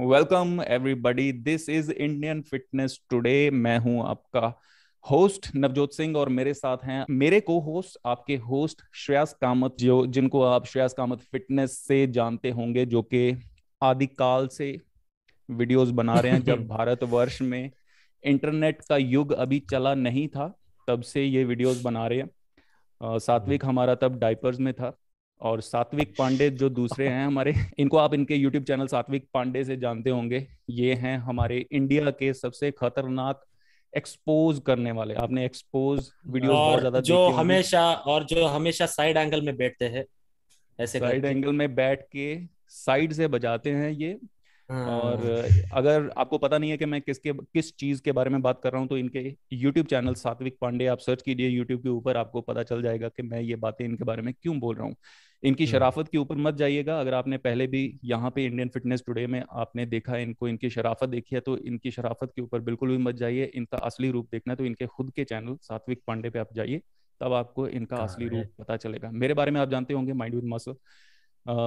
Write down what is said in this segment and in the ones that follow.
Welcome everybody this is Indian fitness today मैं हूं आपका होस्ट नवजोत सिंह और मेरे साथ हैं मेरे को होस्ट आपके होस्ट श्रेयस कामत जो जिनको आप श्रेयस कामत फिटनेस से जानते होंगे जो कि आदिकाल से वीडियोस बना रहे हैं जब भारतवर्ष में इंटरनेट का युग अभी चला नहीं था तब से ये वीडियोस बना रहे हैं सात्विक हमारा तब डाइपर्स में था और सात्विक पांडे जो दूसरे हैं हमारे इनको आप इनके यूट्यूब चैनल सात्विक पांडे से जानते होंगे ये हैं हमारे इंडिया के सबसे खतरनाक एक्सपोज करने वाले आपने एक्सपोज वीडियो बहुत ज्यादा जो हमेशा और जो हमेशा साइड एंगल में बैठते हैं ऐसे साइड एंगल में बैठ के साइड से बजाते हैं ये और हाँ। अगर आपको पता नहीं है कि मैं किसके किस चीज के बारे में बात कर रहा हूँ तो इनके YouTube चैनल सात्विक पांडे आप सर्च कीजिए YouTube के ऊपर आपको पता चल जाएगा कि मैं ये बातें इनके बारे में क्यों बोल रहा हूँ इनकी हाँ। शराफत के ऊपर मत जाइएगा अगर आपने पहले भी यहाँ पे इंडियन फिटनेस टुडे में आपने देखा इनको इनकी शराफत देखी है तो इनकी शराफत के ऊपर बिल्कुल भी मत जाइए इनका असली रूप देखना है तो इनके खुद के चैनल सात्विक पांडे पे आप जाइए तब आपको इनका असली रूप पता चलेगा मेरे बारे में आप जानते होंगे माइंड विद मसल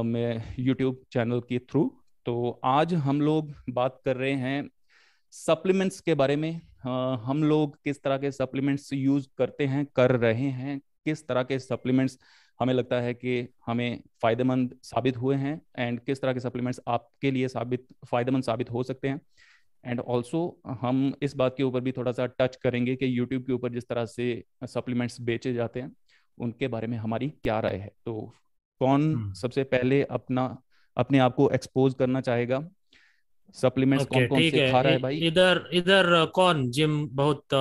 मैं यूट्यूब चैनल के थ्रू तो आज हम लोग बात कर रहे हैं सप्लीमेंट्स के बारे में हम लोग किस तरह के सप्लीमेंट्स यूज करते हैं कर रहे हैं किस तरह के सप्लीमेंट्स हमें लगता है कि हमें फ़ायदेमंद साबित हुए हैं एंड किस तरह के सप्लीमेंट्स आपके लिए साबित फ़ायदेमंद साबित हो सकते हैं एंड ऑल्सो हम इस बात के ऊपर भी थोड़ा सा टच करेंगे कि यूट्यूब के ऊपर जिस तरह से सप्लीमेंट्स बेचे जाते हैं उनके बारे में हमारी क्या राय है तो कौन हम्म। सबसे पहले अपना अपने आप को एक्सपोज करना चाहेगा सप्लीमेंट्स okay, कौन कौन से खा रहा है भाई इधर इधर कौन जिम बहुत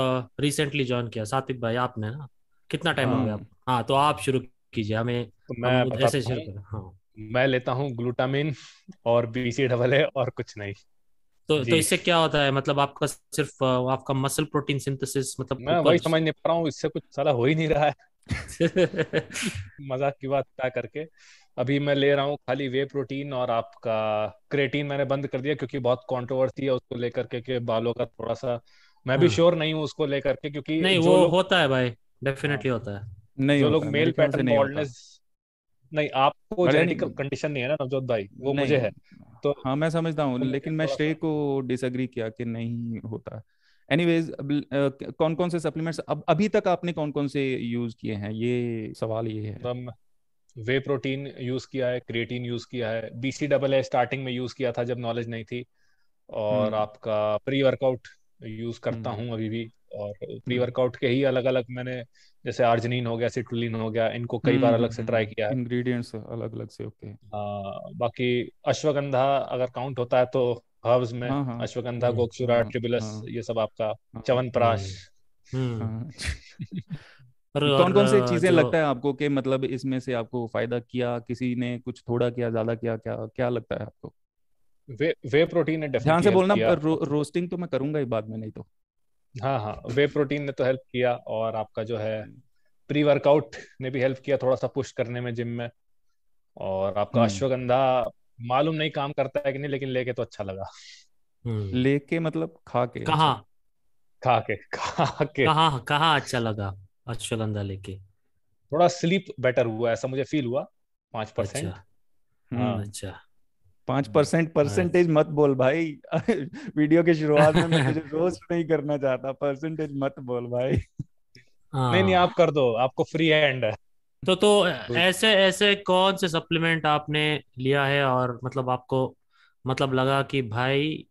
रिसेंटली ज्वाइन किया सात्विक भाई आपने ना कितना टाइम हो गया हाँ।, हाँ तो आप शुरू कीजिए हमें तो मैं ऐसे शुरू करें हाँ मैं लेता हूँ ग्लूटामिन और बीसी डबल है और कुछ नहीं तो तो इससे क्या होता है मतलब आपका सिर्फ आपका मसल प्रोटीन सिंथेसिस मतलब मैं वही समझ नहीं पा रहा हूँ इससे कुछ साला हो ही नहीं रहा है मजाक की बात क्या करके अभी मैं ले रहा हूँ खाली वे प्रोटीन और आपका क्रेटीन मैंने बंद कर दिया क्योंकि बहुत कॉन्ट्रोवर्सी है उसको लेकर के कि बालों का थोड़ा सा मैं भी श्योर हाँ। नहीं हूँ उसको लेकर के क्योंकि नहीं वो होता है भाई डेफिनेटली हाँ। होता है नहीं जो लोग मेल पैटर्न बॉल्डनेस नहीं आपको जेनेटिकल कंडीशन नहीं है ना नवजोत भाई वो मुझे है तो हाँ मैं समझता हूँ तो लेकिन मैं श्रेय को डिसएग्री किया कि नहीं होता है एनीवेज uh, कौन कौन से सप्लीमेंट्स अब अभी तक आपने कौन कौन से यूज किए हैं ये सवाल ये है um, वे प्रोटीन यूज किया है क्रिएटिन यूज किया है बीसी डबल ए स्टार्टिंग में यूज किया था जब नॉलेज नहीं थी और हुँ. हम्म। आपका प्री वर्कआउट यूज करता हम्म। हूँ अभी भी और प्री हम्म। वर्कआउट के ही अलग अलग मैंने जैसे आर्जनिन हो गया सिट्रुलिन हो गया इनको कई बार अलग से ट्राई किया है इंग्रेडिएंट्स अलग अलग से ओके okay. हाँ, बाकी अश्वगंधा अगर काउंट होता है तो हर्ब्स में हाँ, हाँ। अश्वगंधा हम्म। गोक्षुरा हाँ, ट्रिबुलस ये सब आपका चवनप्राश कौन कौन सी चीजें लगता है आपको कि मतलब इसमें से आपको फायदा किया किसी ने कुछ थोड़ा किया ज्यादा किया क्या क्या लगता है आपको वे वे प्रोटीन ने ध्यान से बोलना रो, रोस्टिंग तो मैं करूंगा ही बाद में नहीं तो हाँ हाँ वे प्रोटीन ने तो हेल्प किया और आपका जो है प्री हम्म। वर्कआउट ने भी हेल्प किया थोड़ा सा पुश करने में जिम में और आपका हम्म। अश्वगंधा मालूम नहीं काम करता है कि नहीं लेकिन लेके तो अच्छा लगा हम्म। लेके मतलब खा के कहा अच्छा। खा के खा के कहा कहा अच्छा लगा अश्वगंधा लेके थोड़ा स्लीप बेटर हुआ ऐसा मुझे फील हुआ पांच परसेंट अच्छा हम्म, हाँ। अच्छा पांच परसेंट परसेंटेज मत बोल भाई वीडियो के शुरुआत में मैं तुझे रोस्ट नहीं करना चाहता परसेंटेज मत बोल भाई हाँ। नहीं नहीं आप कर दो आपको फ्री हैंड है तो तो ऐसे ऐसे कौन से सप्लीमेंट आपने लिया है और मतलब आपको मतलब लगा कि भाई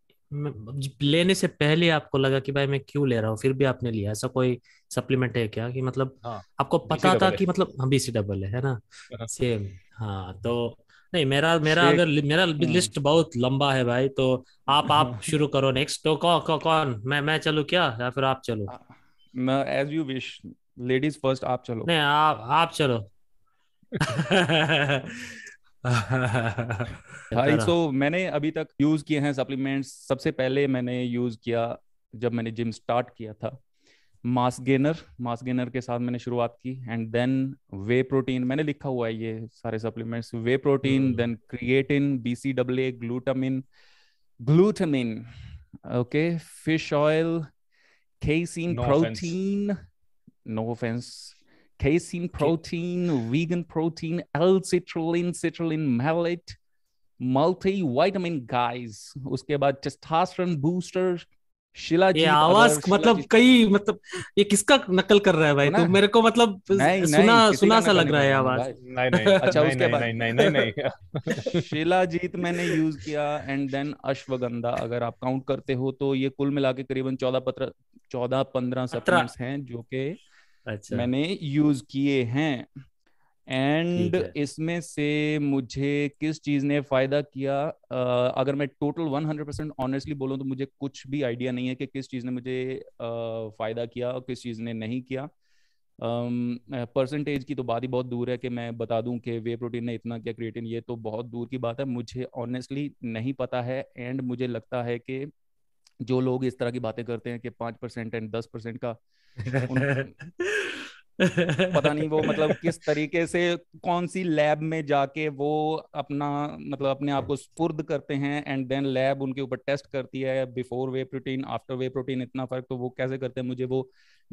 लेने से पहले आपको लगा कि भाई मैं क्यों ले रहा हूँ फिर भी आपने लिया ऐसा कोई सप्लीमेंट है क्या कि मतलब हाँ, आपको पता था कि मतलब हाँ बीसी डबल है ना सेम हाँ।, हाँ तो नहीं मेरा मेरा अगर मेरा लिस्ट हम्म। बहुत लंबा है भाई तो आप आप शुरू करो नेक्स्ट तो कौ, कौ, कौन मैं मैं चलू क्या या फिर आप चलो as you wish ladies first आप चलो नहीं आप आप चलो भाई सो मैंने अभी तक यूज किए हैं सप्लीमेंट्स सबसे पहले मैंने यूज किया जब मैंने जिम स्टार्ट किया था मास गेनर मास गेनर के साथ मैंने शुरुआत की एंड देन वे प्रोटीन मैंने लिखा हुआ है ये सारे supplements whey protein then creatine a glutamine glutamine okay fish oil casein protein no offense, casein protein, vegan protein, L-citrulline, citrulline malate, multivitamin guys. उसके बाद testosterone booster, शिला ये आवाज मतलब कई मतलब ये किसका नकल कर रहा है भाई तो मेरे को मतलब नहीं, सुना नहीं, सुना सा लग रहा है आवाज नहीं नहीं अच्छा नहीं, उसके बाद नहीं नहीं नहीं नहीं शिला जीत मैंने यूज किया एंड देन अश्वगंधा अगर आप काउंट करते हो तो ये कुल मिला के करीबन चौदह पत्र चौदह पंद्रह सप्लीमेंट्स हैं जो के अच्छा मैंने यूज किए हैं एंड इसमें से मुझे किस चीज ने फायदा किया uh, अगर मैं टोटल 100 परसेंट ऑनेस्टली बोलूँ तो मुझे कुछ भी आइडिया नहीं है कि किस चीज ने मुझे uh, फायदा किया और किस चीज ने नहीं किया परसेंटेज um, की तो बात ही बहुत दूर है कि मैं बता दूं कि वे प्रोटीन ने इतना किया क्रिएटिन ये तो बहुत दूर की बात है मुझे ऑनेस्टली नहीं पता है एंड मुझे लगता है कि जो लोग इस तरह की बातें करते हैं कि पाँच परसेंट एंड दस परसेंट का उन... पता नहीं वो मतलब किस तरीके से कौन सी लैब में जाके वो अपना मतलब अपने आप को स्पुर्द करते हैं एंड देन लैब उनके ऊपर टेस्ट करती है before whey protein after whey protein इतना फर्क तो वो कैसे करते हैं मुझे वो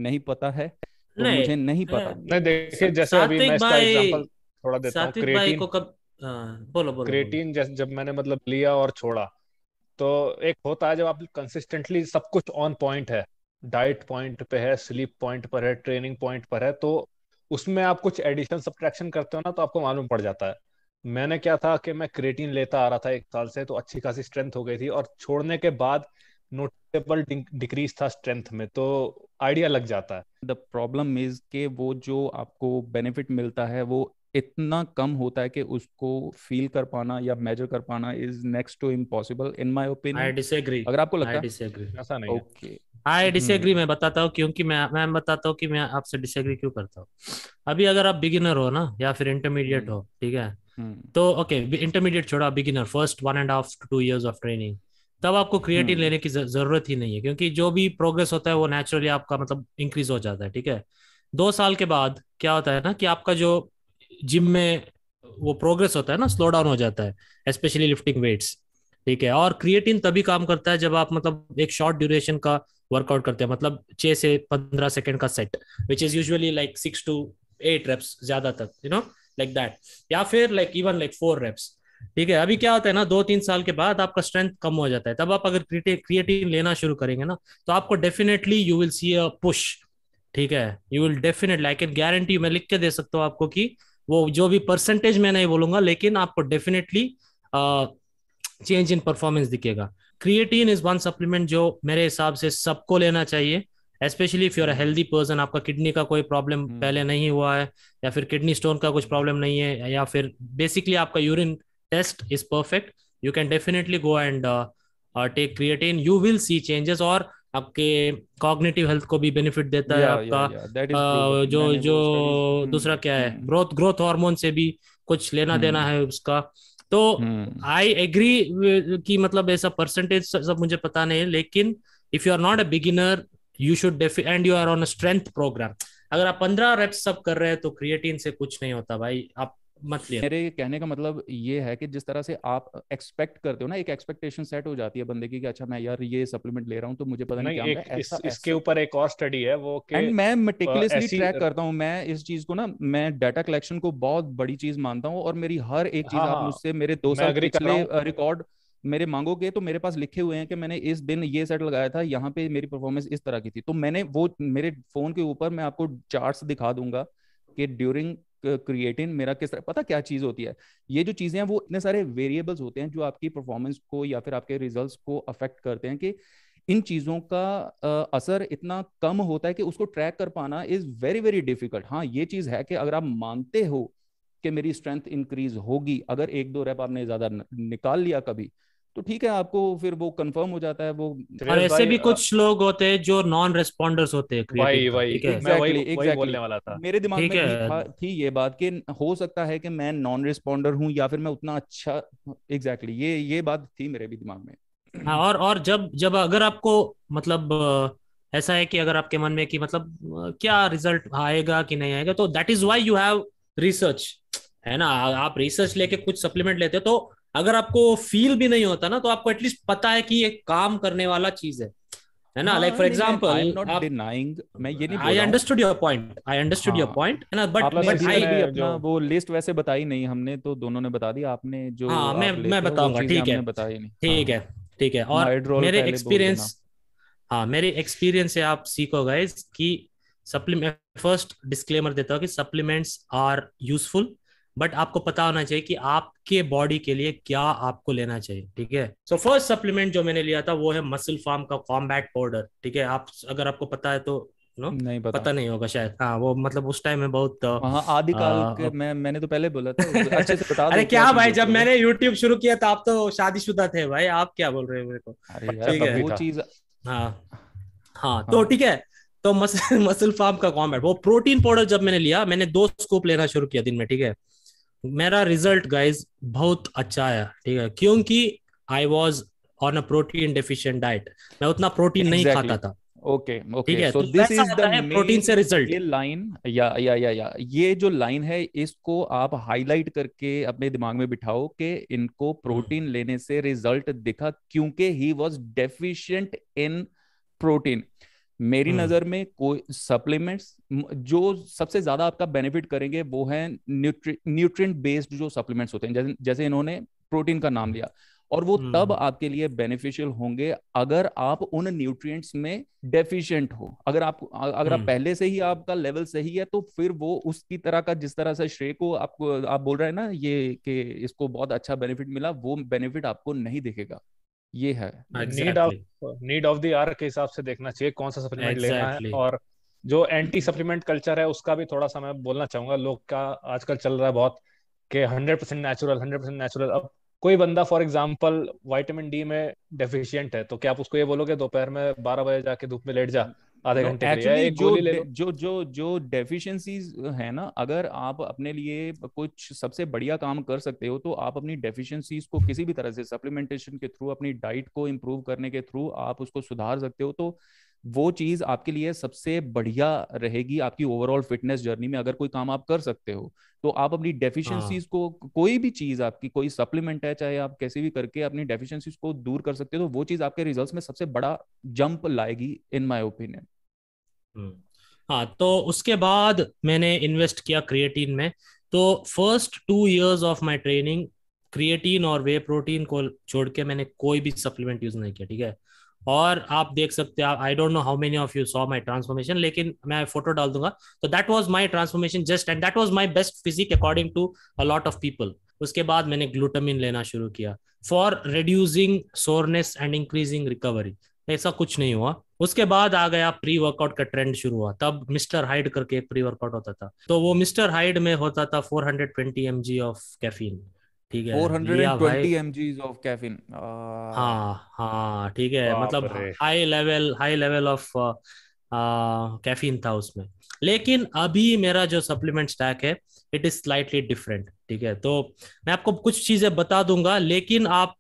नहीं पता है तो नहीं, मुझे नहीं पता हाँ। नहीं देखिए जैसे अभी मैं इसका एग्जांपल थोड़ा देता हूं क्रिएटिन को कब आ, हाँ, बोलो बोलो क्रिएटिन जब मैंने मतलब लिया और छोड़ा तो एक होता है जब आप कंसिस्टेंटली सब कुछ ऑन पॉइंट है डाइट पॉइंट पे है स्लीप पॉइंट पर है ट्रेनिंग पॉइंट पर है तो उसमें आप कुछ एडिशन सब्ट्रैक्शन करते हो ना तो आपको मालूम पड़ जाता है मैंने क्या था कि मैं क्रेटिन लेता आ रहा था एक साल से तो अच्छी खासी स्ट्रेंथ हो गई थी और छोड़ने के बाद नोटेबल डिक्रीज था स्ट्रेंथ में तो आइडिया लग जाता है द प्रॉब्लम इज के वो जो आपको बेनिफिट मिलता है वो इतना कम होता है कि उसको फील कर पाना या मेजर कर पाना is next to impossible in my opinion I disagree अगर आपको लगता है ऐसा नहीं okay okay. I disagree hmm. मैं बताता हूँ क्योंकि मैं मैं बताता हूँ कि मैं आपसे डिसएग्री क्यों करता हूँ अभी अगर आप बिगिनर हो ना या फिर इंटरमीडिएट हम्म। हो ठीक है हम्म। तो ओके इंटरमीडिएट छोड़ा beginner first one and half two years of training तब आपको क्रिएटिव लेने की जरूरत ही नहीं है क्योंकि जो भी प्रोग्रेस होता है वो नेचुरली आपका मतलब इंक्रीज हो जाता है ठीक है दो साल के बाद क्या होता है ना कि आपका जो जिम में वो प्रोग्रेस होता है ना स्लो डाउन हो जाता है स्पेशली लिफ्टिंग वेट्स ठीक है और क्रिएटिन तभी काम करता है जब आप मतलब एक शॉर्ट ड्यूरेशन का वर्कआउट करते हैं मतलब छह से पंद्रह सेकेंड का set which is usually like six to eight reps तक यू नो लाइक दैट या फिर like even like four reps ठीक है अभी क्या होता है ना दो तीन साल के बाद आपका स्ट्रेंथ कम हो जाता है तब आप अगर क्रिएटिन लेना शुरू करेंगे ना तो आपको definitely you will see a push ठीक है you will definitely I can guarantee मैं लिख के दे सकता हूँ आपको कि वो जो भी परसेंटेज मैं नहीं बोलूंगा लेकिन आपको डेफिनेटली चेंज इन परफॉर्मेंस दिखेगा क्रिएटिन इज वन सप्लीमेंट जो मेरे हिसाब से सबको लेना चाहिए specially if you're healthy person आपका किडनी का कोई प्रॉब्लम हम्म। पहले नहीं हुआ है या फिर किडनी स्टोन का कुछ प्रॉब्लम नहीं है या फिर बेसिकली आपका urine test is perfect you can definitely go and take creatine you will see changes और आपके कॉग्निटिव हेल्थ को भी बेनिफिट देता yeah, है आपका yeah, yeah. Uh, जो जो दूसरा हम्म, क्या है ग्रोथ ग्रोथ हार्मोन से भी कुछ लेना hmm. देना हम्म। है उसका तो आई हम्म। एग्री कि मतलब ऐसा परसेंटेज सब मुझे पता नहीं है लेकिन if you are not a beginner you should and you are on a strength program अगर आप पंद्रह रेप्स सब कर रहे हैं तो क्रिएटिन से कुछ नहीं होता भाई आप मेरे कहने का मतलब ये है कि जिस तरह से आप एक्सपेक्ट करते हो ना एक एक्सपेक्टेशन सेट हो जाती है बंदे की कि अच्छा मैं यार ये सप्लीमेंट ले रहा हूँ तो मुझे पता नहीं, नहीं क्या इस, ऐसा, इसके ऊपर एक और स्टडी है वो कि एंड मैं मेटिकुलसली ट्रैक करता हूँ मैं इस चीज को ना मैं डाटा कलेक्शन को बहुत बड़ी चीज मानता हूँ और मेरी हर एक चीज हाँ, आप हाँ। मुझसे मेरे दो साल रिकॉर्ड मेरे मांगोगे तो मेरे पास लिखे हुए हैं कि मैंने इस दिन ये सेट लगाया था यहाँ पे मेरी परफॉर्मेंस इस तरह की थी तो मैंने वो मेरे फोन के ऊपर मैं आपको चार्ट्स दिखा दूंगा कि ड्यूरिंग क्रिएटिन मेरा किस तरह पता क्या चीज होती है ये जो चीजें हैं वो इतने सारे वेरिएबल्स होते हैं जो आपकी परफॉर्मेंस को या फिर आपके रिजल्ट्स को अफेक्ट करते हैं कि इन चीज़ों का आ, असर इतना कम होता है कि उसको ट्रैक कर पाना इज़ वेरी वेरी डिफिकल्ट हाँ ये चीज़ है कि अगर आप मानते हो कि मेरी स्ट्रेंथ इंक्रीज होगी अगर एक दो रैप आपने ज़्यादा निकाल लिया कभी तो ठीक है आपको फिर वो कंफर्म हो जाता है वो और ऐसे भी आ... कुछ लोग होते हैं जो नॉन रेस्पॉन्डर्स होते हैं भाई भाई वही मैं वही exactly. बोलने वाला था मेरे दिमाग में था, थी ये बात कि हो सकता है कि मैं नॉन रेस्पॉन्डर हूँ या फिर मैं उतना अच्छा एग्जैक्टली exactly, ये ये बात थी मेरे भी दिमाग में हाँ, और और जब जब अगर आपको मतलब ऐसा है कि अगर आपके मन में कि मतलब क्या रिजल्ट आएगा कि नहीं आएगा तो that is why you have research है ना आप रिसर्च लेके कुछ सप्लीमेंट लेते हो तो अगर आपको फील भी नहीं होता ना तो आपको एटलीस्ट पता है कि ये काम करने वाला चीज है है ना like for example I am not denying मैं ये नहीं I understood your point I understood your point है ना बट बट आई अपना वो लिस्ट वैसे बताई नहीं हमने तो दोनों ने बता दिया आपने जो हां मैं मैं बताऊंगा ठीक है बताई नहीं ठीक है हाँ। ठीक है और मेरे एक्सपीरियंस हाँ मेरे एक्सपीरियंस से आप सीखो गाइस कि सप्लीमेंट फर्स्ट डिस्क्लेमर देता हूँ कि सप्लीमेंट्स आर यूजफुल बट आपको पता होना चाहिए कि आपके बॉडी के लिए क्या आपको लेना चाहिए ठीक है सो फर्स्ट सप्लीमेंट जो मैंने लिया था वो है मसल फार्म का कॉम्बैट पाउडर ठीक है आप अगर आपको पता है तो नो नहीं पता, पता नहीं होगा शायद हाँ वो मतलब उस टाइम में बहुत आदिकाल मैं मैंने तो पहले बोला था अच्छे से बता अरे क्या भाई जब मैंने YouTube शुरू किया था आप तो शादीशुदा थे भाई आप क्या बोल रहे हो मेरे को ठीक है वो चीज हाँ।, हाँ हाँ तो हाँ। ठीक है तो मसल मसल फार्म का कॉम्बैट वो प्रोटीन पाउडर जब मैंने लिया मैंने दो स्कूप लेना शुरू किया दिन में ठीक है मेरा रिजल्ट गाइज बहुत अच्छा आया ठीक है क्योंकि I was on a protein deficient diet मैं उतना प्रोटीन exactly. नहीं खाता था okay okay so this is the protein से रिजल्ट ये लाइन या या या या ये जो लाइन है इसको आप हाईलाइट करके अपने दिमाग में बिठाओ कि इनको प्रोटीन हम्म। लेने से रिजल्ट दिखा क्योंकि he was deficient in protein मेरी हम्म। नजर में कोई सप्लीमेंट्स जो सबसे ज्यादा आपका बेनिफिट करेंगे वो है न्यूट्रिय बेस्ड जो सप्लीमेंट्स होते हैं जैसे जैसे इन्होंने प्रोटीन का नाम लिया और वो हम्म, तब हम्म। आपके लिए बेनिफिशियल होंगे अगर आप उन न्यूट्रिएंट्स में डेफिशिएंट हो अगर आप अगर आप पहले से ही आपका लेवल सही है तो फिर वो उसकी तरह का जिस तरह से श्रेय को आपको आप बोल रहे हैं ना ये कि इसको बहुत अच्छा बेनिफिट मिला वो बेनिफिट आपको नहीं दिखेगा ये है need of need of the hour के हिसाब से देखना चाहिए कौन सा सप्लीमेंट exactly. लेना है और जो एंटी सप्लीमेंट कल्चर है उसका भी थोड़ा सा मैं बोलना चाहूंगा लोग का आजकल चल रहा है बहुत के hundred percent natural hundred percent natural अब कोई बंदा फॉर एग्जाम्पल वाइटामिन डी में डेफिशिएंट है तो क्या आप उसको ये बोलोगे दोपहर में बारह बजे जाके धूप में लेट जा आधे घंटे जो, जो जो जो डेफिशिएंसीज है ना अगर आप अपने लिए कुछ सबसे बढ़िया काम कर सकते हो तो आप अपनी डेफिशिएंसीज को किसी भी तरह से सप्लीमेंटेशन के थ्रू अपनी डाइट को इम्प्रूव करने के थ्रू आप उसको सुधार सकते हो तो वो चीज आपके लिए सबसे बढ़िया रहेगी आपकी ओवरऑल फिटनेस जर्नी में अगर कोई काम आप कर सकते हो तो आप अपनी डेफिशिएंसीज हाँ। को कोई भी चीज आपकी कोई सप्लीमेंट है चाहे आप कैसे भी करके अपनी डेफिशिएंसीज को दूर कर सकते हो तो वो चीज आपके रिजल्ट्स में सबसे बड़ा जंप लाएगी इन माय ओपिनियन हम्म। हाँ तो उसके बाद मैंने इन्वेस्ट किया क्रिएटिन में तो first two years of my training creatine और वे प्रोटीन को छोड़ के मैंने कोई भी सप्लीमेंट यूज नहीं किया ठीक है और आप देख सकते हैं I don't know how many of you saw my transformation लेकिन मैं फोटो डाल दूंगा तो that was my transformation just and that was my best physique according to a lot of people उसके बाद मैंने ग्लूटामिन लेना शुरू किया for reducing soreness and increasing recovery ऐसा कुछ नहीं हुआ उसके बाद आ गया प्री वर्कआउट का ट्रेंड शुरू हुआ तब मिस्टर हाइड करके एक प्री वर्कआउट होता था तो वो मिस्टर हाइड में होता था 420 हंड्रेड ऑफ कैफीन ठीक है 420 mg ऑफ कैफीन हाँ हाँ ठीक है मतलब high level high level of caffeine था उसमें लेकिन अभी मेरा जो सप्लीमेंट स्टैक है इट इज स्लाइटली डिफरेंट ठीक है तो मैं आपको कुछ चीजें बता दूंगा लेकिन आप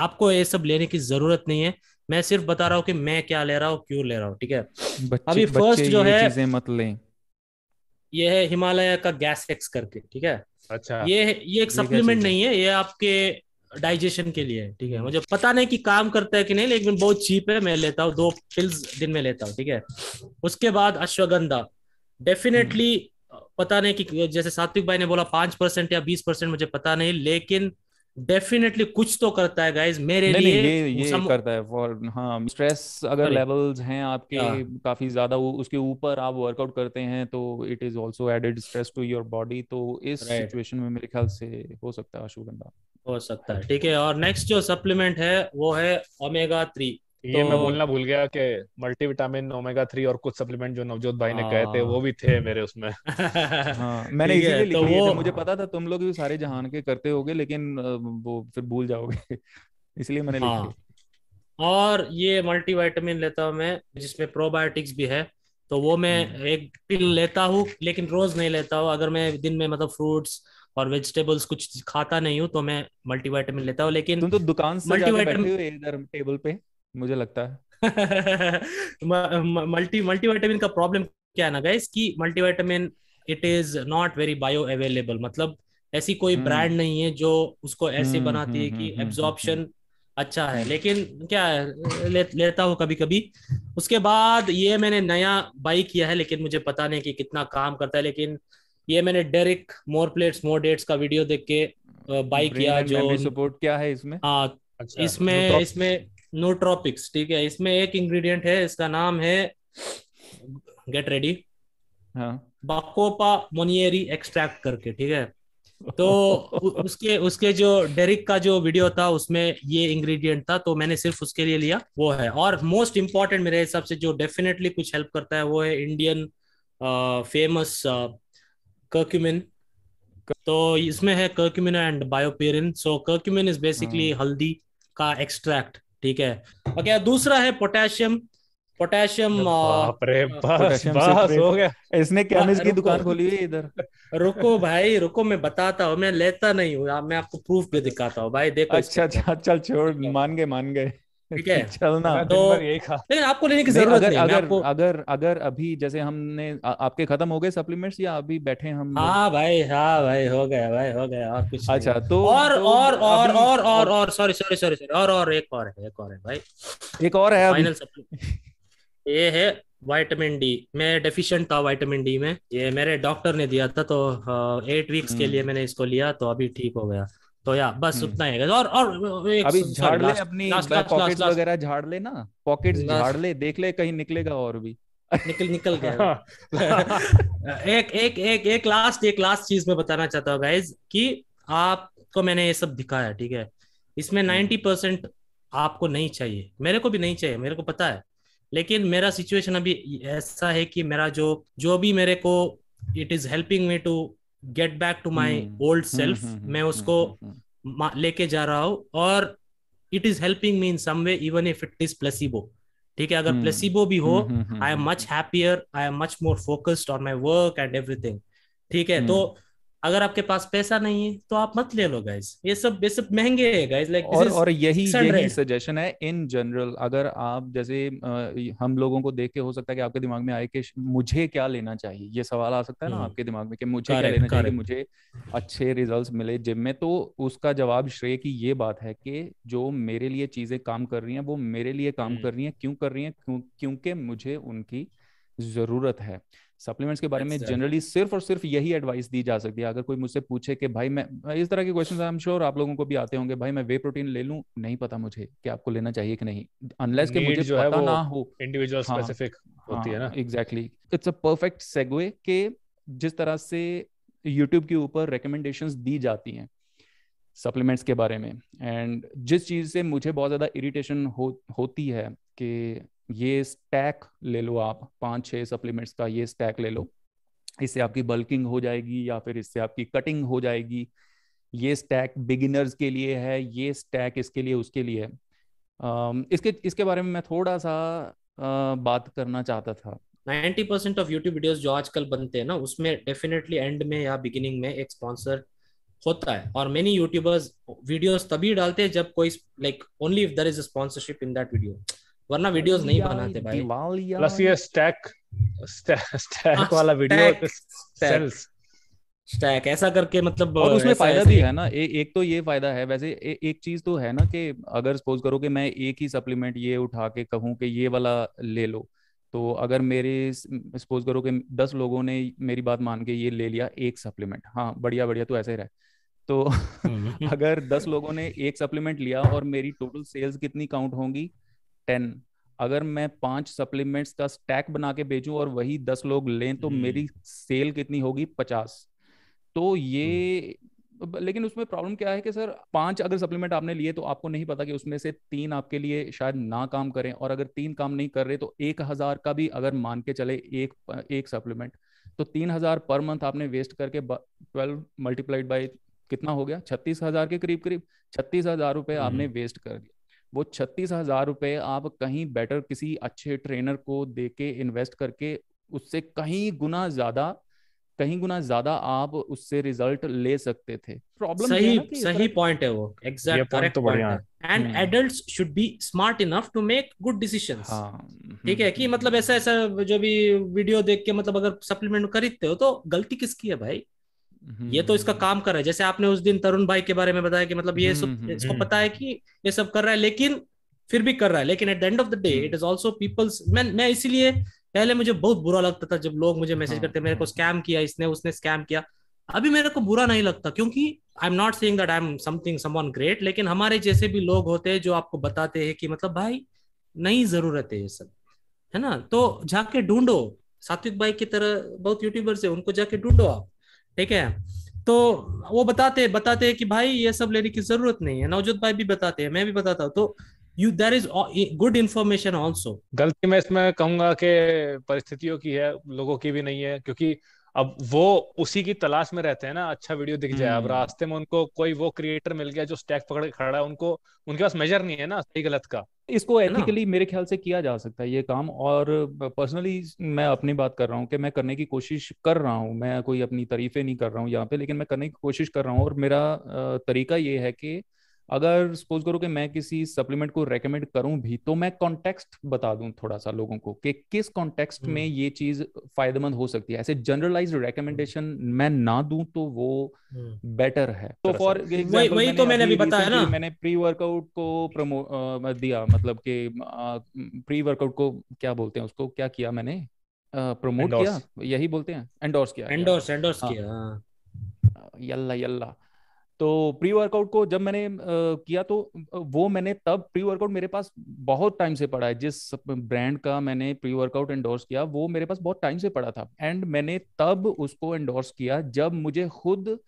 आपको ये सब लेने की जरूरत नहीं है मैं सिर्फ बता रहा हूँ कि मैं क्या ले रहा हूँ क्यों ले रहा हूँ ठीक है अभी फर्स्ट जो है मत लें ये है हिमालय का गैस एक्स करके ठीक है अच्छा ये ये एक सप्लीमेंट नहीं है ये आपके डाइजेशन के लिए ठीक है मुझे पता नहीं कि काम करता है कि नहीं लेकिन बहुत चीप है मैं लेता हूँ दो पिल्स दिन में लेता हूँ ठीक है उसके बाद अश्वगंधा डेफिनेटली हम्म। पता नहीं कि जैसे सात्विक भाई ने बोला पांच परसेंट या बीस परसेंट मुझे पता नहीं लेकिन डेफिनेटली कुछ तो करता है गाइस मेरे नहीं, लिए नहीं, ये, ये सम... करता है फॉर हाँ स्ट्रेस अगर लेवल्स हैं आपके आ, हाँ। काफी ज्यादा उसके ऊपर आप वर्कआउट करते हैं तो it is also added stress to your body तो इस सिचुएशन में मेरे ख्याल से हो सकता है अशुगंधा हो सकता है ठीक है और नेक्स्ट जो सप्लीमेंट है वो है ओमेगा थ्री तो ये मैं हम्म। बोलना भूल गया कि मल्टीविटामिन ओमेगा थ्री और कुछ सप्लीमेंट जो नवजोत भाई ने कहे थे वो हाँ। भी थे मेरे उसमें हाँ, मैंने इसीलिए लिख तो लिए थे मुझे पता था तुम लोग भी सारे जहान के करते होगे लेकिन वो फिर भूल जाओगे इसलिए मैंने हाँ, लिया और ये मल्टीविटामिन लेता हूँ मैं जिसमें प्रोबायोटिक्स भी है तो वो मैं हम्म। एक पिल लेता हूँ लेकिन रोज नहीं लेता हूँ अगर मैं दिन में मतलब फ्रूट्स और वेजिटेबल्स कुछ खाता नहीं हूँ तो मैं मल्टीविटामिन लेता हूँ लेकिन तुम तो दुकान से मल्टीविटामिन टेबल पे मुझे लगता है मल्टी मल्टीविटामिन का प्रॉब्लम क्या है ना गाइस कि multivitamin it is not very bioavailable मतलब ऐसी कोई ब्रांड हम्म। नहीं है जो उसको ऐसे हम्म, बनाती है हम्म, कि एब्जॉर्प्शन अच्छा है लेकिन क्या है ले, लेता हूँ कभी कभी उसके बाद ये मैंने नया बाई किया है लेकिन मुझे पता नहीं कि कितना काम करता है लेकिन ये मैंने Derek more plates more dates का वीडियो देख के बाई किया जो सपोर्ट क्या है इसमें हाँ अच्छा, इसमें इसमें नोट्रॉपिक्स ठीक है इसमें एक इंग्रेडिएंट है इसका नाम है गेट रेडी हाँ। बाकोपा मोनियरी एक्सट्रैक्ट करके ठीक है तो उसके उसके जो डेरिक का जो वीडियो था उसमें ये इंग्रेडिएंट था तो मैंने सिर्फ उसके लिए लिया वो है और मोस्ट इम्पॉर्टेंट मेरे हिसाब से जो डेफिनेटली कुछ हेल्प करता है वो है इंडियन फेमस कर्क्यूमिन तो इसमें है curcumin and bioperine so curcumin is basically हल्दी का एक्सट्रैक्ट ठीक है ओके दूसरा है पोटेशियम पोटेशियम हो गया इसने केमिस्ट की दुकान खोली है इधर रुको भाई रुको मैं बताता हूँ मैं लेता नहीं हूँ मैं आपको प्रूफ भी दिखाता हूँ भाई देखो अच्छा अच्छा चल छोड़ मान गए मान गए ठीक है चलना तो लेकिन आपको लेने की जरूरत अगर, नहीं अगर आपको... अगर अगर अभी जैसे हमने आ, आपके खत्म हो गए सप्लीमेंट्स या अभी बैठे हम हाँ भाई हाँ भाई हो गया भाई हो गया और कुछ अच्छा तो और तो और और और और और सॉरी सॉरी सॉरी सॉरी और और एक और है एक और है भाई एक और है फाइनल सप्लीमेंट ये है वाइटामिन डी मैं डेफिशिएंट था वाइटामिन डी में ये मेरे डॉक्टर ने दिया था तो एट हाँ, वीक्स के हम्म। लिए मैंने इसको लिया तो अभी ठीक हो गया तो या बस हम्म। उतना ही और और एक अभी झाड़ ले अपनी पॉकेट्स वगैरह झाड़ ले ना पॉकेट्स झाड़ ले देख ले कहीं निकलेगा और भी निकल निकल गया एक एक एक एक लास्ट एक लास्ट चीज मैं बताना चाहता हूँ गाइज कि आपको मैंने ये सब दिखाया ठीक है इसमें नाइन्टी हम्म। परसेंट आपको नहीं चाहिए मेरे को भी नहीं चाहिए मेरे को पता है लेकिन मेरा सिचुएशन अभी ऐसा है कि मेरा जो जो भी मेरे को it is helping me to get back to my old self मैं hmm, उसको hmm, hmm, लेके जा रहा हूँ और it is helping me in some way even if it is placebo ठीक है अगर प्लेसिबो भी हो I am much happier I am much more focused on my work and everything ठीक है तो अगर आपके पास पैसा नहीं है तो आप मत ले लो गाइस ये सब ये सब महंगे है गाइस लाइक like, और और यही यही सजेशन है इन जनरल अगर आप जैसे हम लोगों को देख के हो सकता है कि आपके दिमाग में आए कि मुझे क्या लेना चाहिए ये सवाल आ सकता है ना हम्म. आपके दिमाग में कि मुझे क्या लेना चाहिए मुझे अच्छे रिजल्ट्स मिले जिम में तो उसका जवाब श्रेय की ये बात है कि जो मेरे लिए चीजें काम कर रही हैं वो मेरे लिए काम हम्म. कर रही हैं क्यों कर रही हैं क्योंकि मुझे उनकी जरूरत है सप्लीमेंट्स के बारे में जनरली सिर्फ और सिर्फ यही एडवाइस दी जा सकती है अगर कोई मुझसे पूछे कि भाई मैं इस तरह के क्वेश्चन आई एम श्योर आप लोगों को भी आते होंगे भाई मैं वे प्रोटीन ले लूं नहीं पता मुझे कि आपको लेना चाहिए कि नहीं अनलेस के मुझे पता ना हो इंडिविजुअल स्पेसिफिक हाँ। होती है ना exactly it's a perfect segue के जिस तरह से यूट्यूब के ऊपर रिकमेंडेशन दी जाती हैं सप्लीमेंट्स के बारे में एंड जिस चीज़ से मुझे बहुत ज़्यादा इरिटेशन हो होती है कि ये स्टैक ले लो आप पांच छह सप्लीमेंट्स का ये स्टैक ले लो इससे आपकी बल्किंग हो जाएगी या फिर इससे आपकी कटिंग हो जाएगी ये स्टैक बिगिनर्स के लिए है ये स्टैक इसके लिए उसके लिए इसके इसके बारे में मैं थोड़ा सा बात करना चाहता था 90 ऑफ YouTube वीडियोस जो आजकल बनते हैं ना उसमें डेफिनेटली एंड में या बिगिनिंग में एक स्पॉन्सर होता है और मेनी यूट्यूबर्स वीडियोस तभी डालते हैं जब कोई like only if there is a sponsorship in that video वरना वीडियोस नहीं बनाते भाई प्लस ये स्टैक स्टैक हाँ, वाला वीडियो सेल्स स्टैक ऐसा करके मतलब और उसमें फायदा भी है ना ए, एक तो ये फायदा है वैसे ए, एक चीज तो है ना कि अगर सपोज करो कि मैं एक ही सप्लीमेंट ये उठा के कहूँ कि ये वाला ले लो तो अगर मेरे सपोज करो कि दस लोगों ने मेरी बात मान के ये ले लिया एक सप्लीमेंट हाँ बढ़िया बढ़िया तो ऐसे ही रहे तो हम्म, हम्म। अगर दस लोगों ने एक सप्लीमेंट लिया और मेरी टोटल सेल्स कितनी काउंट होंगी टेन अगर मैं पांच सप्लीमेंट्स का स्टैक बना के बेचूं और वही दस लोग लें तो हम्म। मेरी सेल कितनी होगी पचास तो ये हम्म। लेकिन उसमें प्रॉब्लम क्या है कि सर पांच अगर सप्लीमेंट आपने लिए तो आपको नहीं पता कि उसमें से तीन आपके लिए शायद ना काम करें और अगर तीन काम नहीं कर रहे तो एक हजार का भी अगर मान के चले एक एक सप्लीमेंट तो तीन हजार पर मंथ आपने वेस्ट करके ट्वेल्व मल्टीप्लाइड बाई कितना हो गया छत्तीस हजार के करीब करीब छत्तीस हजार रुपये आपने वेस्ट हम्म। कर दिया वो छत्तीस हजार रुपए आप कहीं बेटर किसी अच्छे ट्रेनर को दे के इन्वेस्ट करके उससे कहीं गुना ज्यादा कहीं गुना ज्यादा आप उससे रिजल्ट ले सकते थे प्रॉब्लम सही सही पॉइंट है वो exact and adult should be smart enough to make good decision ठीक है हम्म, कि हम्म। मतलब ऐसा ऐसा जो भी वीडियो देख के मतलब अगर सप्लीमेंट खरीदते हो तो गलती किसकी है भाई ये तो इसका काम कर रहा है जैसे आपने उस दिन तरुण भाई के बारे में बताया कि मतलब ये हम्म, सब हम्म, इसको हम्म। पता है कि ये सब कर रहा है लेकिन फिर भी कर रहा है लेकिन at the end of the day it is also people's मैं मैं इसीलिए पहले मुझे बहुत बुरा लगता था जब लोग मुझे मैसेज हाँ, करते मेरे को स्कैम हाँ। किया इसने उसने स्कैम किया अभी मेरे को बुरा नहीं लगता क्योंकि I am not saying that I am something someone great लेकिन हमारे जैसे भी लोग होते हैं जो आपको बताते हैं कि मतलब भाई नहीं जरूरत है ये सब है ना तो जाके ढूंढो सात्विक भाई की तरह बहुत यूट्यूबर्स है उनको जाके ढूंढो आप ठीक है तो वो बताते बताते हैं कि भाई ये सब लेने की जरूरत नहीं है नवजोत भाई भी बताते हैं मैं भी बताता हूँ तो you there is good information also गलती मैं इसमें कहूंगा कि परिस्थितियों की है लोगों की भी नहीं है क्योंकि अब वो उसी की तलाश में रहते हैं ना अच्छा वीडियो दिख जाए अब हम्म। रास्ते में उनको कोई वो क्रिएटर मिल गया जो स्टैक पकड़ के खड़ा है उनको उनके पास मेजर नहीं है ना सही गलत का इसको एथिकली मेरे ख्याल से किया जा सकता है ये काम और पर्सनली मैं अपनी बात कर रहा हूँ कि मैं करने की कोशिश कर रहा हूँ मैं कोई अपनी तारीफें नहीं कर रहा हूँ यहाँ पे लेकिन मैं करने की कोशिश कर रहा हूँ और मेरा तरीका ये है कि अगर सपोज करो कि मैं किसी सप्लीमेंट को रेकमेंड करूं भी तो मैं कॉन्टेक्स्ट बता दूं थोड़ा सा लोगों को कि किस कॉन्टेक्स्ट में हम्म। ये चीज फायदेमंद हो सकती है ऐसे जनरलाइज रेकमेंडेशन हम्म। मैं ना दूं तो वो बेटर हम्म। है तो फॉर वही, वही तो मैंने अभी बताया ना मैंने प्री वर्कआउट को प्रमो आ, दिया मतलब कि प्री वर्कआउट को क्या बोलते हैं उसको क्या किया मैंने प्रमोट किया यही बोलते हैं एंडोर्स किया एंडोर्स एंडोर्स हाँ। किया हाँ। यल्ला यल्ला तो प्री वर्कआउट को जब मैंने किया तो वो मैंने तब प्री वर्कआउट मेरे पास बहुत टाइम से पड़ा है जिस ब्रांड का मैंने प्री वर्कआउट एंडोर्स किया वो मेरे पास बहुत टाइम से पड़ा था एंड मैंने तब उसको एंडोर्स किया जब मुझे खुद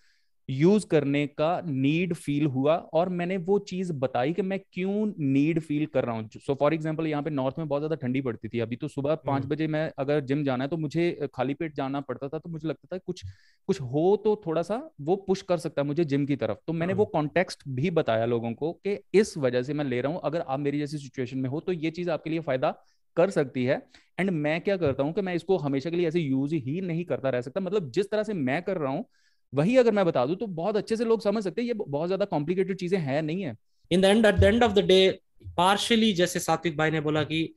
यूज करने का नीड फील हुआ और मैंने वो चीज बताई कि मैं क्यों नीड फील कर रहा हूँ सो फॉर एग्जाम्पल यहाँ पे नॉर्थ में बहुत ज्यादा ठंडी पड़ती थी अभी तो सुबह हम्म। पांच बजे मैं अगर जिम जाना है तो मुझे खाली पेट जाना पड़ता था तो मुझे लगता था कुछ कुछ हो तो थोड़ा सा वो पुश कर सकता है मुझे जिम की तरफ तो मैंने वो कॉन्टेक्स्ट हम्म। भी बताया लोगों को कि इस वजह से मैं ले रहा हूँ अगर आप मेरी जैसी सिचुएशन में हो तो ये चीज आपके लिए फायदा कर सकती है एंड मैं क्या करता हूँ कि मैं इसको हमेशा के लिए ऐसे यूज ही नहीं करता रह सकता मतलब जिस तरह से मैं कर रहा हूँ वही अगर मैं बता दूं तो बहुत अच्छे से लोग समझ सकते हैं ये बहुत ज्यादा कॉम्प्लिकेटेड चीजें हैं नहीं है in the end at the end of the day partially जैसे सात्विक भाई ने बोला कि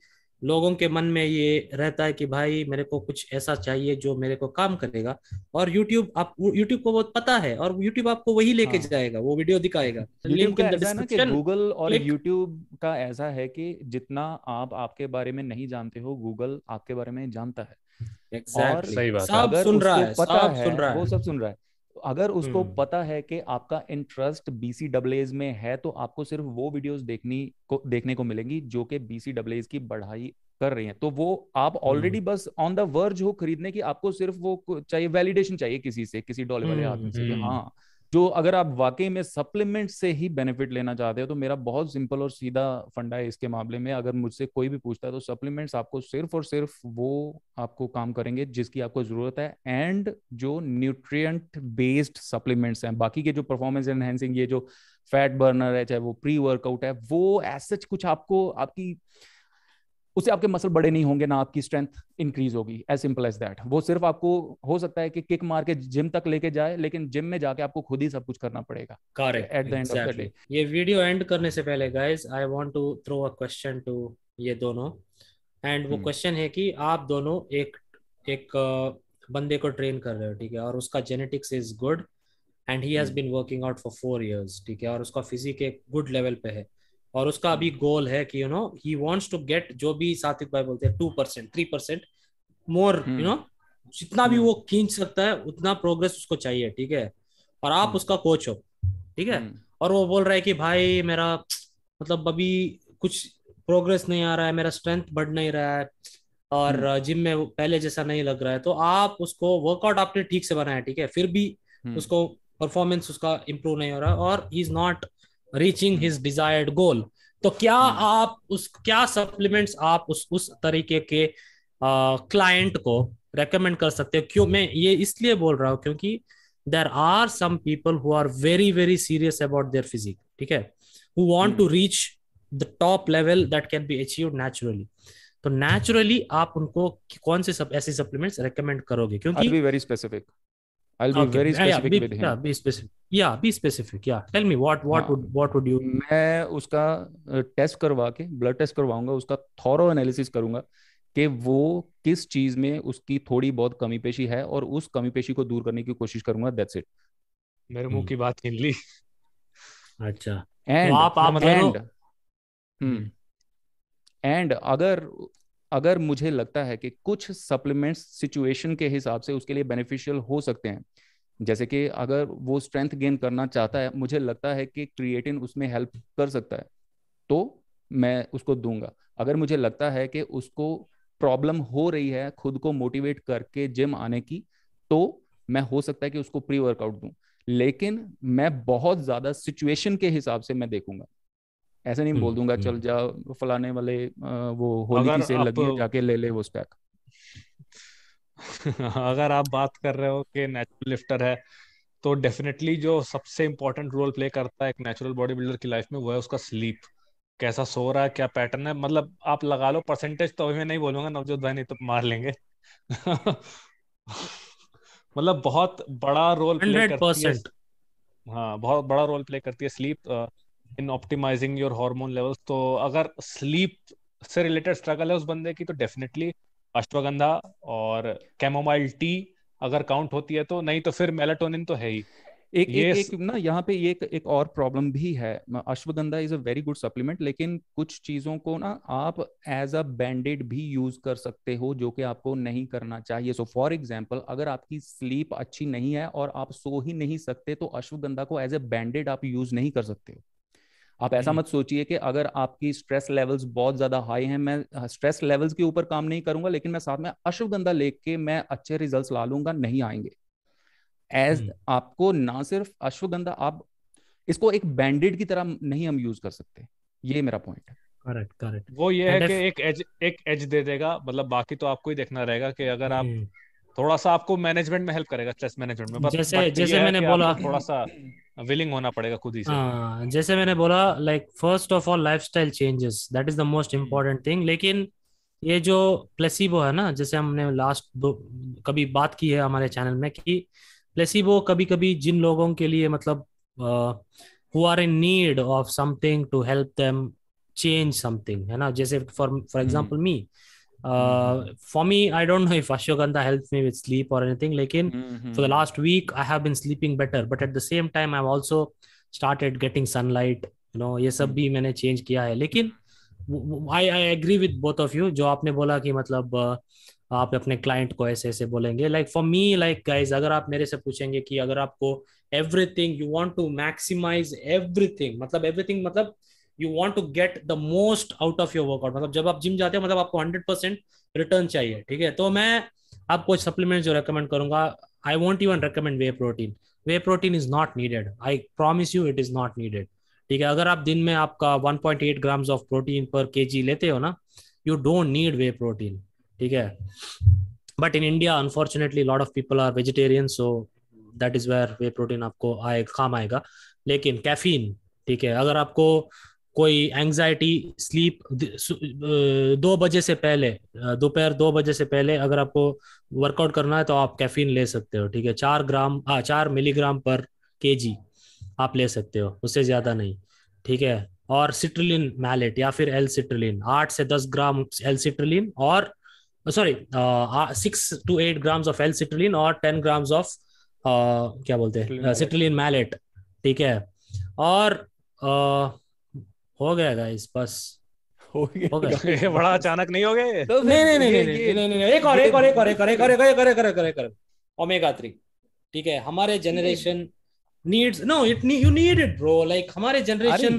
लोगों के मन में ये रहता है कि भाई मेरे को कुछ ऐसा चाहिए जो मेरे को काम करेगा और YouTube आप YouTube को बहुत पता है और YouTube आपको वही लेके हाँ. जाएगा वो वीडियो दिखाएगा गूगल और लिक... YouTube का ऐसा है कि जितना आप आपके बारे में नहीं जानते हो Google आपके बारे में जानता है exactly. और सही बात सब सुन रहा है सुन रहा है वो सब सुन रहा है अगर उसको हम्म। पता है कि आपका इंटरेस्ट बीसी डब्लेज में है तो आपको सिर्फ वो वीडियोस देखनी को देखने को मिलेंगी जो कि बीसी डब्लेज की बढ़ाई कर रही हैं तो वो आप ऑलरेडी हम्म। बस ऑन द वर्ज हो खरीदने की आपको सिर्फ वो चाहिए वैलिडेशन चाहिए किसी से किसी डॉलर वाले हम्म, आदमी से हाँ जो अगर आप वाकई में सप्लीमेंट से ही बेनिफिट लेना चाहते हो तो मेरा बहुत सिंपल और सीधा फंडा है इसके मामले में अगर मुझसे कोई भी पूछता है तो सप्लीमेंट्स आपको सिर्फ और सिर्फ वो आपको काम करेंगे जिसकी आपको जरूरत है एंड जो न्यूट्रिएंट बेस्ड सप्लीमेंट्स हैं बाकी के जो परफॉर्मेंस एनहेंसिंग ये जो फैट बर्नर है चाहे वो प्री वर्कआउट है वो एज सच कुछ आपको आपकी उससे आपके मसल बड़े नहीं होंगे ना आपकी स्ट्रेंथ इंक्रीज होगी एज सिंपल एज दैट वो सिर्फ आपको हो सकता है कि किक मार के जिम तक लेके जाए लेकिन जिम में जाके आपको खुद ही सब कुछ करना पड़ेगा at the end of the day ये वीडियो एंड करने से पहले guys I want to throw a question to ये दोनों एंड वो क्वेश्चन hmm. है कि आप दोनों एक एक बंदे को ट्रेन कर रहे हो ठीक है और उसका genetics is good and he has been working out for four years ठीक है और उसका फिजिक एक गुड लेवल पे है और उसका अभी गोल है कि you know he wants to get जो भी सात्विक भाई बोलते हैं two percent three percent more you know जितना भी वो हम्म। खींच सकता है उतना प्रोग्रेस उसको चाहिए ठीक है और आप हम्म। उसका कोच हो ठीक है हम्म। और वो बोल रहा है कि भाई मेरा मतलब अभी कुछ प्रोग्रेस नहीं आ रहा है मेरा स्ट्रेंथ बढ़ नहीं रहा है और जिम में पहले जैसा नहीं लग रहा है तो आप उसको वर्कआउट आपने ठीक से बनाया ठीक है फिर भी उसको परफॉर्मेंस उसका इम्प्रूव नहीं हो रहा और he is not reaching his desired goal तो क्या hmm. आप उस क्या सप्लीमेंट्स आप उस उस तरीके के क्लाइंट को रेकमेंड कर सकते हो क्यों hmm. मैं ये इसलिए बोल रहा हूँ क्योंकि there are some people who are very very serious about their physique ठीक है who want to reach the top level that can be achieve naturally तो नेचुरली आप उनको कौन से सब ऐसे सप्लीमेंट्स रेकमेंड करोगे क्योंकि very specific I'll be okay. very specific yeah, be, with him. Yeah, be specific. Yeah, be specific. Yeah, tell me what what yeah. हाँ। would what would you? मैं उसका टेस्ट करवा के ब्लड टेस्ट करवाऊंगा उसका थोरो analysis करूंगा कि वो किस चीज में उसकी थोड़ी बहुत कमी पेशी है और उस कमी पेशी को दूर करने की कोशिश करूंगा दैट्स इट मेरे मुंह हम्म। की बात हिल ली अच्छा एंड तो आप आप एंड हम्म एंड हम्म। अगर अगर मुझे लगता है कि कुछ सप्लीमेंट्स सिचुएशन के हिसाब से उसके लिए बेनिफिशियल हो सकते हैं जैसे कि अगर वो स्ट्रेंथ गेन करना चाहता है मुझे लगता है कि क्रिएटिन उसमें हेल्प कर सकता है तो मैं उसको दूंगा अगर मुझे लगता है कि उसको प्रॉब्लम हो रही है खुद को मोटिवेट करके जिम आने की तो मैं हो सकता है कि उसको प्री वर्कआउट दूं लेकिन मैं बहुत ज्यादा सिचुएशन के हिसाब से मैं देखूंगा ऐसे नहीं बोल हम्म, दूंगा हम्म। चल जा फलाने वाले वो होली की सेल लगी है जाके ले ले वो स्पैक अगर आप बात कर रहे हो कि नेचुरल लिफ्टर है तो डेफिनेटली जो सबसे इंपॉर्टेंट रोल प्ले करता है एक नेचुरल बॉडी बिल्डर की लाइफ में वो है उसका स्लीप कैसा सो रहा है क्या पैटर्न है मतलब आप लगा लो परसेंटेज तो अभी मैं नहीं बोलूंगा नवजोत भाई नहीं तो मार लेंगे मतलब बहुत बड़ा रोल प्ले करती है हाँ बहुत बड़ा रोल प्ले करती है sleep in optimizing your hormone levels तो अगर स्लीप से रिलेटेड स्ट्रगल है उस बंदे की तो डेफिनेटली अश्वगंधा और कैमोमाइल टी अगर काउंट होती है तो नहीं तो फिर मेलाटोनिन तो है ही एक ये एक, एक ना यहाँ पे एक एक और प्रॉब्लम भी है ashwagandha is a very good supplement लेकिन कुछ चीजों को ना आप एज अ बैंडेड भी यूज कर सकते हो जो कि आपको नहीं करना चाहिए सो फॉर एग्जांपल अगर आपकी स्लीप अच्छी नहीं है और आप सो ही नहीं सकते तो अश्वगंधा को एज अ बैंडेड आप यूज नहीं कर सकते हो आप ऐसा हम्म। मत सोचिए कि अगर आपकी स्ट्रेस लेवल्स बहुत ज्यादा हाई हैं मैं स्ट्रेस हाँ, लेवल्स के ऊपर काम नहीं करूंगा लेकिन मैं साथ में अश्वगंधा लेके मैं अच्छे रिजल्ट्स ला लूंगा नहीं आएंगे एज हम्म। आपको ना सिर्फ अश्वगंधा आप इसको एक बैंडेड की तरह नहीं हम यूज कर सकते ये मेरा पॉइंट है करेक्ट करेक्ट वो ये है कि एक एज एक एज दे देगा मतलब बाकी तो आपको ही देखना रहेगा कि अगर आप हम्म। थोड़ा सा आपको मैनेजमेंट में हेल्प करेगा स्ट्रेस मैनेजमेंट में बस जैसे जैसे मैंने बोला थोड़ा सा विलिंग होना पड़ेगा खुद ही से हाँ जैसे मैंने बोला like first of all lifestyle changes that is the most important thing लेकिन ये जो प्लेसिबो है ना जैसे हमने लास्ट कभी बात की है हमारे चैनल में कि प्लेसिबो कभी कभी जिन लोगों के लिए मतलब who are in need of something to help them change something है ना जैसे for for example me for me I don't know if ashwagandha help me with sleep और एनीथिंग लेकिन for the last week I have been sleeping better but at the same time I also started getting sunlight you know ये सब mm. भी मैंने change किया है लेकिन I I agree with both of you जो आपने बोला कि मतलब uh, आप अपने क्लाइंट को ऐसे ऐसे बोलेंगे like for me like guys अगर आप मेरे से पूछेंगे कि अगर आपको everything you want to maximize everything मतलब एवरीथिंग मतलब you want to get the most out of your workout मतलब जब आप जिम जाते हो मतलब आपको हंड्रेड परसेंट रिटर्न चाहिए ठीक है तो मैं आपको सप्लीमेंट जो रिकमेंड करूंगा I won't even recommend whey protein whey protein is not needed I promise you it is not needed ठीक है अगर आप दिन में आपका 1.8 grams of protein per KG लेते हो ना you don't need whey protein ठीक है but in India unfortunately lot of people are vegetarian so that is where whey protein आपको आए काम आएगा लेकिन कैफीन ठीक है अगर आपको कोई एंजाइटी स्लीप दो बजे से पहले दोपहर दो बजे से पहले अगर आपको वर्कआउट करना है तो आप कैफीन ले सकते हो ठीक है चार ग्राम आ, चार मिलीग्राम पर के आप ले सकते हो उससे ज्यादा नहीं ठीक है और सिट्रलिन मैलेट या फिर एल सिट्रलिन आठ से दस ग्राम एल सिट्रलिन और sorry six to eight grams of L citrulline और टेन ग्राम्स ऑफ क्या बोलते हैं सिट्रलिन मैलेट ठीक है और हो गया गाइस बस हो गया बड़ा अचानक नहीं हो गए तो नहीं नहीं नहीं नहीं नहीं और एक और एक और एक और एक और एक और एक और एक और एक और ओमेगा थ्री ठीक है हमारे generation needs no it you need it bro like हमारे जनरेशन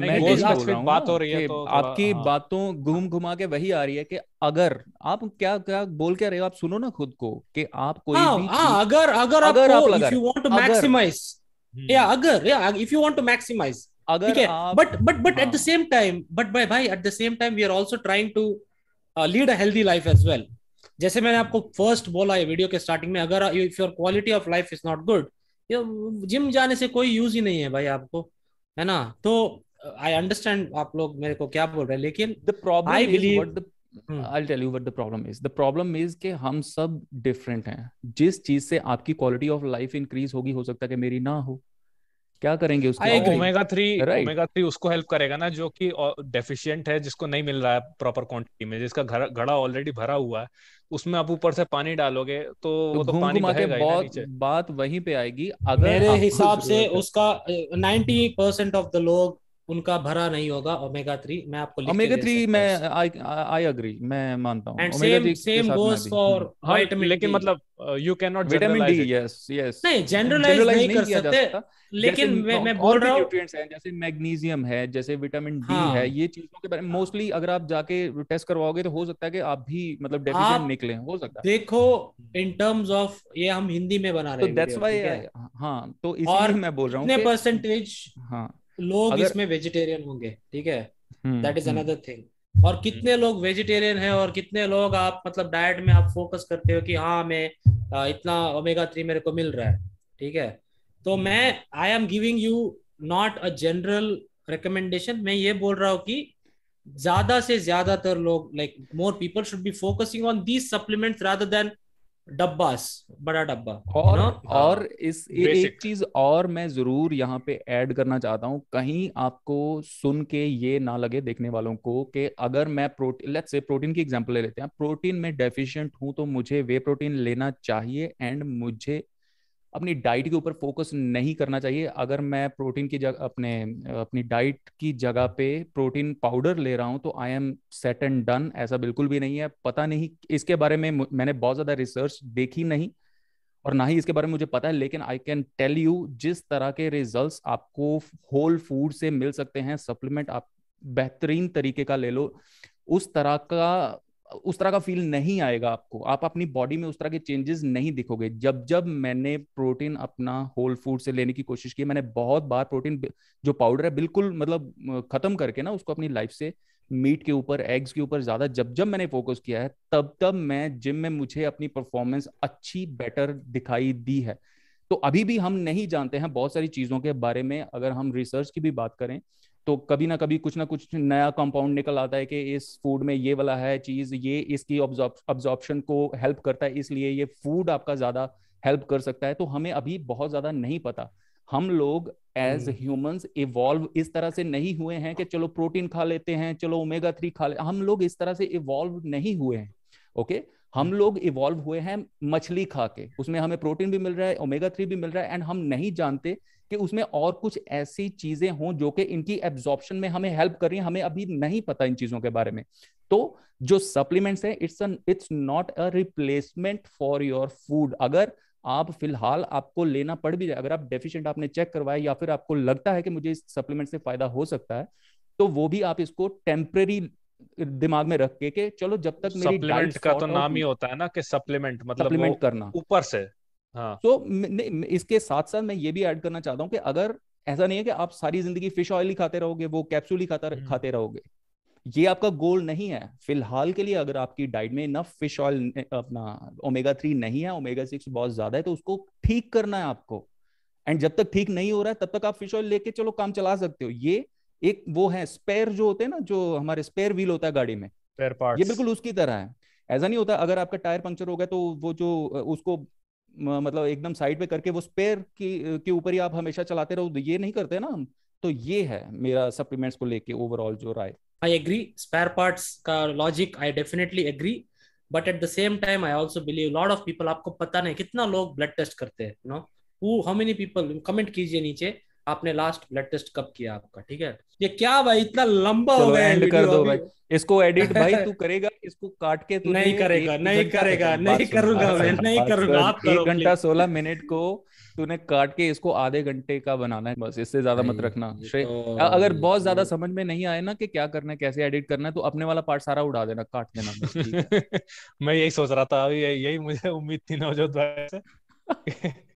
मैं बात हो रही है तो आपकी हाँ। बातों घूम घुमा के वही आ रही है कि अगर आप क्या क्या बोल के रहे हो आप सुनो ना खुद को कि आप कोई हाँ, भी हाँ, अगर अगर अगर आप if you want to maximize या हम्म। अगर या if you want to maximize अगर ठीक है but but but at the same time but भाई भाई at the same time we are also trying to lead a healthy life as well जैसे मैंने आपको फर्स्ट बोला है वीडियो के स्टार्टिंग में अगर if your quality of life is not good gym जाने से कोई यूज ही नहीं है भाई आपको है ना तो आई uh, अंडरस्टैंड आप लोग मेरे को क्या बोल रहे हैं लेकिन the problem I believe I tell you what the problem is the problem is कि हम सब डिफरेंट हैं जिस चीज से आपकी क्वालिटी ऑफ लाइफ इंक्रीज होगी हो सकता है कि मेरी ना हो क्या करेंगे उसके ओमेगा थ्री ओमेगा थ्री उसको हेल्प करेगा ना जो कि डेफिशिएंट है जिसको नहीं मिल रहा है प्रॉपर क्वांटिटी में जिसका घड़ा ऑलरेडी भरा हुआ है उसमें आप ऊपर से पानी डालोगे तो तो, वो तो घूम पानी बहेगा बहुत बात वहीं पे आएगी अगर मेरे हिसाब से उसका परसेंट ऑफ द लोग उनका भरा नहीं होगा ओमेगा थ्री मैं आपको ओमेगा थ्री मैं आई अग्री मैं मानता हूँ सेम सेम फॉर व्हाइट लेकिन मतलब you can not vitamin D yes yes नहीं जनरलाइज नहीं, नहीं कर सकते लेकिन मैं बोल रहा हूँ न्यूट्रिएंट्स हैं जैसे मैग्नीशियम है जैसे विटामिन हाँ। डी है ये चीजों के बारे में मोस्टली अगर आप जाके टेस्ट करवाओगे तो हो सकता है कि आप भी मतलब डेफिशिएंट निकले हो सकता है देखो इन टर्म्स ऑफ ये हम हिंदी में बना रहे तो हैं हाँ, तो दैट्स व्हाई हां तो इसलिए मैं बोल रहा हूँ कितने परसेंटेज हां लोग अगर... इसमें वेजिटेरियन होंगे ठीक है दैट इज अनदर थिंग और कितने लोग वेजिटेरियन है और कितने लोग आप मतलब डाइट में आप फोकस करते हो कि हाँ मैं इतना ओमेगा थ्री मेरे को मिल रहा है ठीक है तो हम्म। मैं I am giving you not a general recommendation मैं ये बोल रहा हूँ कि ज्यादा से ज्यादातर लोग like more people should be focusing on these supplements rather than डब्बास बड़ा डब्बा और ना? और इस ए, एक चीज और मैं जरूर यहाँ पे ऐड करना चाहता हूँ कहीं आपको सुन के ये ना लगे देखने वालों को कि अगर मैं प्रोटीन लेट्स से प्रोटीन की एग्जांपल ले लेते हैं प्रोटीन में डेफिशिएंट हूँ तो मुझे वे प्रोटीन लेना चाहिए एंड मुझे अपनी डाइट के ऊपर फोकस नहीं करना चाहिए अगर मैं प्रोटीन की जगह अपने अपनी डाइट की जगह पे प्रोटीन पाउडर ले रहा हूँ तो I am set and done ऐसा बिल्कुल भी नहीं है पता नहीं इसके बारे में मैंने बहुत ज़्यादा रिसर्च देखी नहीं और ना ही इसके बारे में मुझे पता है लेकिन आई कैन टेल यू जिस तरह के रिजल्ट्स आपको होल फूड से मिल सकते हैं सप्लीमेंट आप बेहतरीन तरीके का ले लो उस तरह का उस तरह का फील नहीं आएगा आपको आप अपनी बॉडी में उस तरह के चेंजेस नहीं दिखोगे जब जब मैंने प्रोटीन अपना होल फूड से लेने की कोशिश की मैंने बहुत बार प्रोटीन जो पाउडर है बिल्कुल मतलब खत्म करके ना उसको अपनी लाइफ से मीट के ऊपर एग्स के ऊपर ज्यादा जब जब मैंने फोकस किया है तब तब मैं जिम में मुझे अपनी परफॉर्मेंस अच्छी बेटर दिखाई दी है तो अभी भी हम नहीं जानते हैं बहुत सारी चीजों के बारे में अगर हम रिसर्च की भी बात करें तो कभी ना कभी कुछ ना कुछ नया कंपाउंड निकल आता है कि इस फूड में ये वाला है चीज ये इसकी ऑब्जॉर्प्शन को हेल्प करता है इसलिए ये फूड आपका ज्यादा हेल्प कर सकता है तो हमें अभी बहुत ज्यादा नहीं पता हम लोग एज ह्यूमंस इवॉल्व इस तरह से नहीं हुए हैं कि चलो प्रोटीन खा लेते हैं चलो ओमेगा थ्री खा ले हम लोग इस तरह से इवॉल्व नहीं हुए हैं ओके हम हम्म। लोग इवॉल्व हुए हैं मछली खा के उसमें हमें प्रोटीन भी मिल रहा है ओमेगा थ्री भी मिल रहा है एंड हम नहीं जानते कि उसमें और कुछ ऐसी चीजें हों जो कि इनकी एब्जॉर्प्शन में हमें हेल्प कर रही है हमें अभी नहीं पता इन चीजों के बारे में तो जो सप्लीमेंट्स है it's it's not a replacement for your food अगर आप फिलहाल आपको लेना पड़ भी जाए अगर आप डेफिशिएंट आपने चेक करवाया या फिर आपको लगता है कि मुझे इस सप्लीमेंट से फायदा हो सकता है तो वो भी आप इसको टेम्परेरी दिमाग में रख के चलो जब तक मेरी सप्लीमेंट का तो नाम ही होता है ना कि सप्लीमेंट मतलब सप्लीमेंट करना ऊपर से तो इसके साथ साथ मैं ये भी ऐड करना चाहता हूँ कि अगर ऐसा नहीं है कि आप सारी जिंदगी फिश ऑयल ही खाते रहोगे वो कैप्सूल ही खाता हम्म। खाते रहोगे ये आपका गोल नहीं है फिलहाल के लिए अगर आपकी डाइट में इनफ फिश ऑयल अपना ओमेगा थ्री नहीं है ओमेगा सिक्स बहुत ज्यादा है तो उसको ठीक करना है आपको एंड जब तक ठीक नहीं हो रहा है तब तक आप फिश ऑयल लेके चलो काम चला सकते हो ये एक वो है स्पेयर जो होते हैं ना जो हमारे स्पेयर व्हील होता है गाड़ी में ये बिल्कुल उसकी तरह है ऐसा नहीं होता अगर आपका टायर पंक्चर हो गया तो वो जो उसको मतलब एकदम साइड पे करके वो स्पेयर की के ऊपर ही आप हमेशा चलाते रहो तो ये नहीं करते ना हम तो ये है मेरा सप्लीमेंट्स को लेके ओवरऑल जो राय आई एग्री स्पेयर पार्ट्स का logic I definitely agree but at the same time I also believe lot of people आपको पता नहीं कितना लोग ब्लड टेस्ट करते हैं no how many people comment कीजिए नीचे आपने लास्ट ब्लड टेस्ट कब किया आपका ठीक है ये क्या भाई इतना लंबा हो गया एंड कर दो भाई इसको एडिट भाई तू करेगा इसको काट के तू नहीं करेगा नहीं करेगा नहीं करूंगा मैं नहीं करूंगा आप एक घंटा सोलह मिनट को तूने काट के इसको आधे घंटे का बनाना है बस इससे ज्यादा मत रखना तो... अगर बहुत ज्यादा समझ में नहीं आए ना कि क्या करना है कैसे एडिट करना है तो अपने वाला पार्ट सारा उड़ा देना काट देना मैं यही सोच रहा था यही मुझे उम्मीद थी नवजोत भाई से